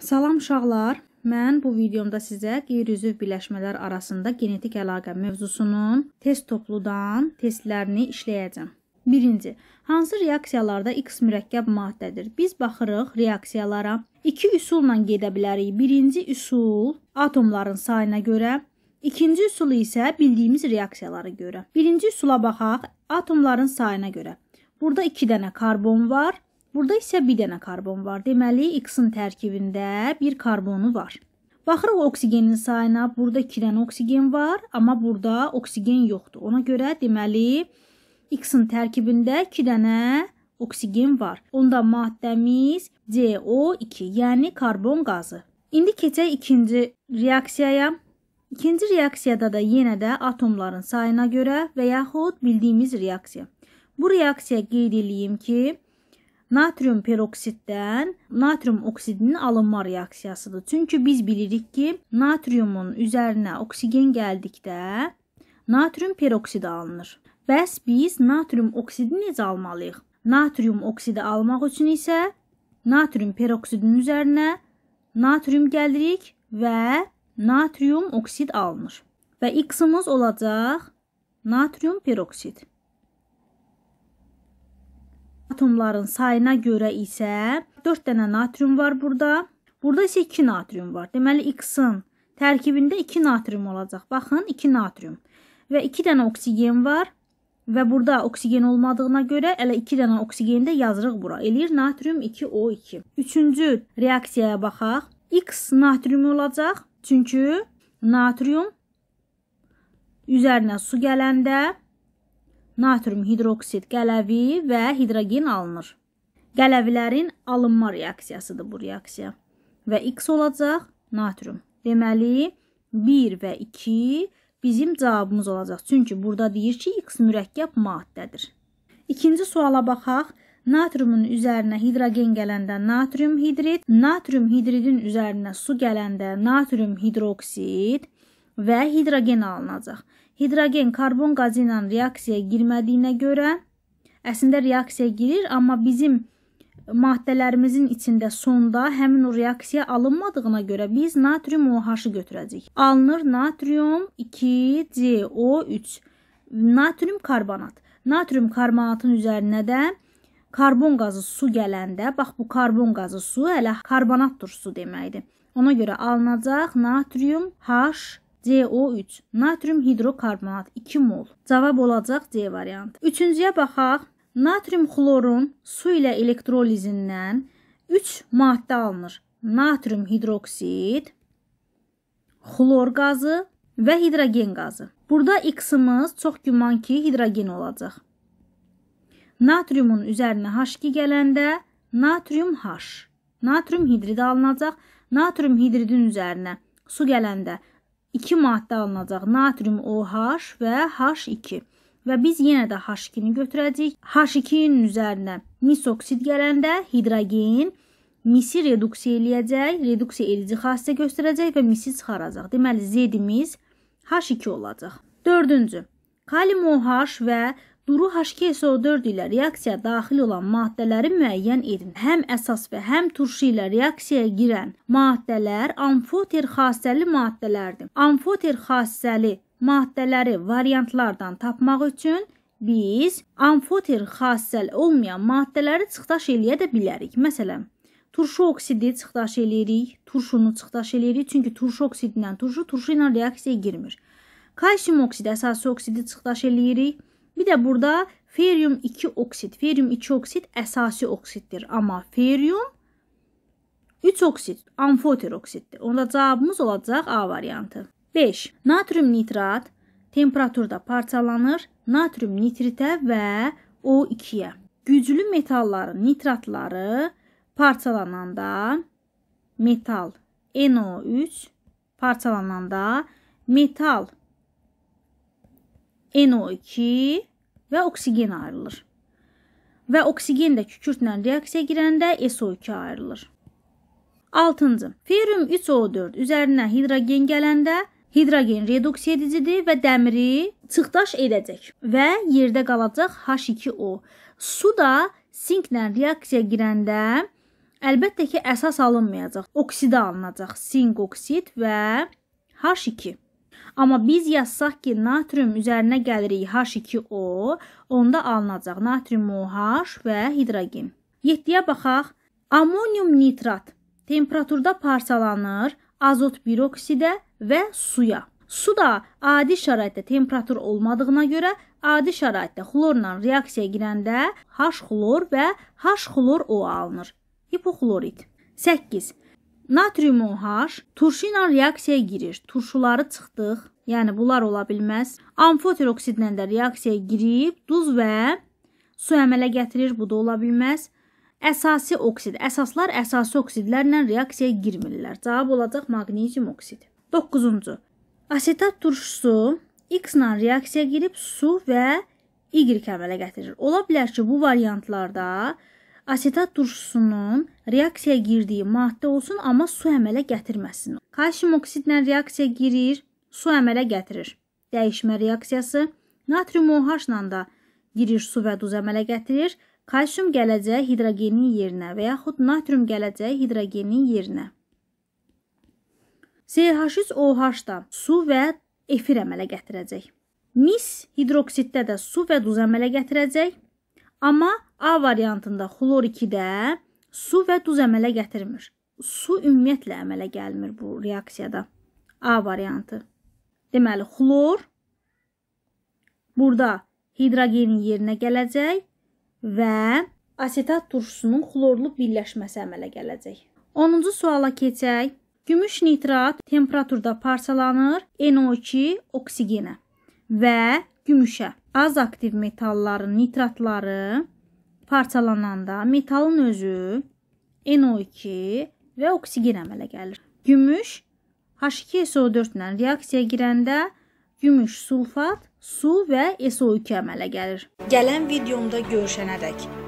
Salam uşaqlar. Mən bu videomda sizə qeyri-üzv birləşmələr arasında genetik əlaqə mövzusunun test topludan testlərini işləyəcəm. 1-ci. Hansı reaksiyalarda X mürəkkəb maddədir? Biz baxırıq reaksiyalara. 2 üsulla gedə bilərik. 1-ci üsul atomların sayına görə, ikinci üsul isə bildiyimiz reaksiyalara görə. 1-ci üsula baxaq, atomların sayına görə. Burada 2 dənə karbon var, Burada isə bir dənə karbon var. Deməli, X-in tərkibində bir karbonu var. Baxırıq oksigenin sayına. Burada 2 dənə oksigen var, amma burada oksigen yoxdur. Ona görə deməli X-in tərkibində 2 dənə oksigen var. Onda maddəmiz CO2, yəni karbon qazı. İndi keçək ikinci reaksiyaya. İkinci reaksiyada da yenə də atomların sayına görə və yaxud bildiyimiz reaksiya. Bu reaksiya qeyd edeyim ki, natrium peroksiddən natrium oksidinin alınma reaksiyasıdır. Çünki biz bilirik ki, natriumun üzərinə oksigen gəldikdə natrium peroksidi alınır. Bəs biz natrium oksidini necə almalıyıq? Natrium oksidi almaq üçün isə natrium peroksidinin üzərinə natrium gəlirik və natrium oksid alınır. Və X-imiz olacaq natrium peroksid atomların sayına görə isə 4 dənə natrium var burada. Burada isə 2 natrium var. Deməli X-in tərkibində 2 natrium olacaq. Baxın, 2 natrium və 2 dənə oksigen var və burada oksigen olmadığına görə elə 2 dənə oksigeni də yazırıq bura. Eləyir natrium 2O2. Üçüncü reaksiyaya baxaq. X natrium olacaq. Çünki natrium üzərinə su gələndə natrium hidroksid qələvi və hidrogen alınır. Qələvilərin alınma reaksiyasıdır bu reaksiya. Və X olacaq natrium. Deməli 1 və 2 bizim cavabımız olacaq. Çünki burada deyir ki, X mürəkkəb maddədir. İkinci suala baxaq. Natriumun üzərinə hidrogen gələndə natrium hidrid, natrium hidridin üzərinə su gələndə natrium hidroksid və hidrogen alınacaq. Hidrogen karbon qazı ilə reaksiyaya girmədiyinə görə əslində reaksiyaya girir, amma bizim maddələrimizin içində sonda həmin o reaksiya alınmadığına görə biz natrium OH-ı götürəcəyik. Alınır natrium 2CO3 natrium karbonat. Natrium karbonatın üzərinə də karbon qazı su gələndə, bax bu karbon qazı su hələ karbonatdır su deməkdir. Ona görə alınacaq natrium H CO3, natrium hidrokarbonat 2 mol. Cavab olacaq C variantı. Üçüncüyə baxaq. Natrium xlorun su ilə elektrolizindən 3 maddə alınır. Natrium hidroksid, xlor qazı və hidrogen qazı. Burada X-imiz çox güman ki, hidrogen olacaq. Natriumun üzərinə H2 gələndə natrium H, natrium hidridi alınacaq. Natrium hidridin üzərinə su gələndə 2 maddə alınacaq. Natrium OH və H2. Və biz yenə də H2-ni götürəcəyik. H2-nin üzərinə misoksid gələndə hidrogen misi reduksiya eləyəcək, reduksiya edici xassiyə göstərəcək və misi çıxaracaq. Deməli, zedimiz H2 olacaq. Dördüncü, kalium OH və Duru H2SO4 ilə reaksiya daxil olan maddələri müəyyən edin. Həm əsas və həm turşu ilə reaksiyaya girən maddələr amfoter xassəli maddələrdir. Amfoter xassəli maddələri variantlardan tapmaq üçün biz amfoter xassəl olmayan maddələri çıxdaş eləyə də bilərik. Məsələn, turşu oksidi çıxdaş eləyirik, turşunu çıxdaş eləyirik, çünki turşu oksidindən turşu turşu ilə reaksiyaya girmir. Kalsium oksidi əsas oksidi çıxdaş eləyirik. Bir də burada ferium 2 oksid, ferium 2 oksid əsasi oksiddir, amma ferium 3 oksid amfoter oksiddir. Onda cavabımız olacaq A variantı. 5. Natrium nitrat temperaturda parçalanır, natrium nitritə və O2-yə. Güclü metalların nitratları parçalananda metal NO3 parçalananda metal NO2 və oksigen ayrılır. Və oksigen də kükürdlə reaksiyaya girəndə SO2 ayrılır. 6-cı. Ferium 3O4 üzərinə hidrogen gələndə hidrogen reduksiya edicidir və dəmiri çıxdaş edəcək və yerdə qalacaq H2O. Su da sinklə reaksiyaya girəndə əlbəttə ki, əsas alınmayacaq. Oksidə alınacaq sink oksid və H2. Amma biz yazsaq ki, natrium üzərinə gəlirik H2O, onda alınacaq natrium OH və hidrogen. 7-yə baxaq. Amonium nitrat temperaturda parçalanır azot biroksidə və suya. Su da adi şəraitdə temperatur olmadığına görə adi şəraitdə xlorla reaksiyaya girəndə H xlor və H xlor O alınır. Hipoxlorit. 8. Natrium OH turşu ilə reaksiyaya girir. Turşuları çıxdıq. Yəni bunlar ola bilməz. Amfoter oksidlə də reaksiyaya girib duz və su əmələ gətirir. Bu da ola bilməz. Əsasi oksid. Əsaslar əsasi oksidlərlə reaksiyaya girmirlər. Cavab olacaq maqnezium oksidi. 9-cu. Asetat turşusu X ilə reaksiyaya girib su və Y əmələ gətirir. Ola bilər ki, bu variantlarda asetat turşusunun reaksiyaya girdiyi maddə olsun, amma su əmələ gətirməsin. Kalsium oksidlə reaksiyaya girir, su əmələ gətirir. Dəyişmə reaksiyası natrium OH-la da girir, su və duz əmələ gətirir. Kalsium gələcək hidrogenin yerinə və yaxud natrium gələcək hidrogenin yerinə. CH3OH da su və efir əmələ gətirəcək. Mis hidroksiddə də su və duz əmələ gətirəcək. Amma A variantında xlor 2-də su və duz əmələ gətirmir. Su ümumiyyətlə əmələ gəlmir bu reaksiyada. A variantı. Deməli, xlor burada hidrogenin yerinə gələcək və asetat turşusunun xlorlu birləşməsi əmələ gələcək. 10-cu suala keçək. Gümüş nitrat temperaturda parçalanır NO2 oksigenə və gümüşə. Az aktiv metalların nitratları parçalananda metalın özü NO2 və oksigen əmələ gəlir. Gümüş H2SO4 ilə reaksiyaya girəndə gümüş sulfat, su və SO2 əmələ gəlir. Gələn videomda görüşənədək